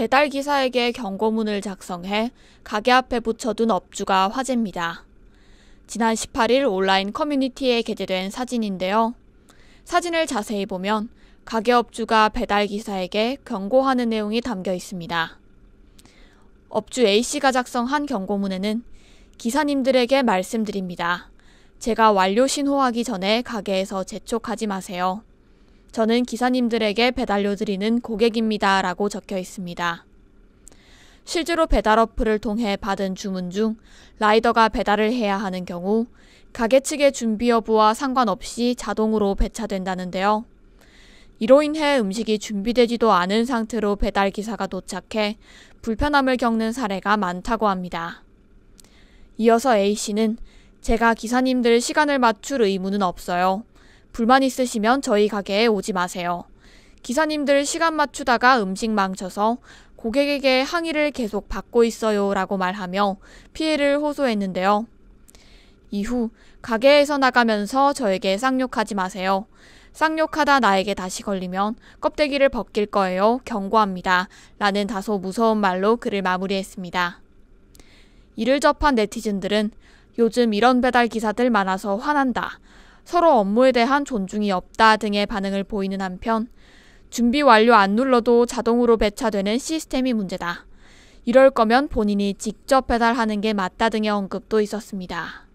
배달 기사에게 경고문을 작성해 가게 앞에 붙여둔 업주가 화제입니다. 지난 18일 온라인 커뮤니티에 게재된 사진인데요. 사진을 자세히 보면 가게 업주가 배달 기사에게 경고하는 내용이 담겨 있습니다. 업주 A씨가 작성한 경고문에는 기사님들에게 말씀드립니다. 제가 완료 신호하기 전에 가게에서 재촉하지 마세요. 저는 기사님들에게 배달료 드리는 고객입니다. 라고 적혀 있습니다. 실제로 배달 어플을 통해 받은 주문 중 라이더가 배달을 해야 하는 경우 가게 측의 준비 여부와 상관없이 자동으로 배차된다는데요. 이로 인해 음식이 준비되지도 않은 상태로 배달 기사가 도착해 불편함을 겪는 사례가 많다고 합니다. 이어서 A씨는 제가 기사님들 시간을 맞출 의무는 없어요. 불만 있으시면 저희 가게에 오지 마세요. 기사님들 시간 맞추다가 음식 망쳐서 고객에게 항의를 계속 받고 있어요 라고 말하며 피해를 호소했는데요. 이후 가게에서 나가면서 저에게 쌍욕하지 마세요. 쌍욕하다 나에게 다시 걸리면 껍데기를 벗길 거예요. 경고합니다. 라는 다소 무서운 말로 글을 마무리했습니다. 이를 접한 네티즌들은 요즘 이런 배달 기사들 많아서 화난다. 서로 업무에 대한 존중이 없다 등의 반응을 보이는 한편 준비 완료 안 눌러도 자동으로 배차되는 시스템이 문제다. 이럴 거면 본인이 직접 배달하는 게 맞다 등의 언급도 있었습니다.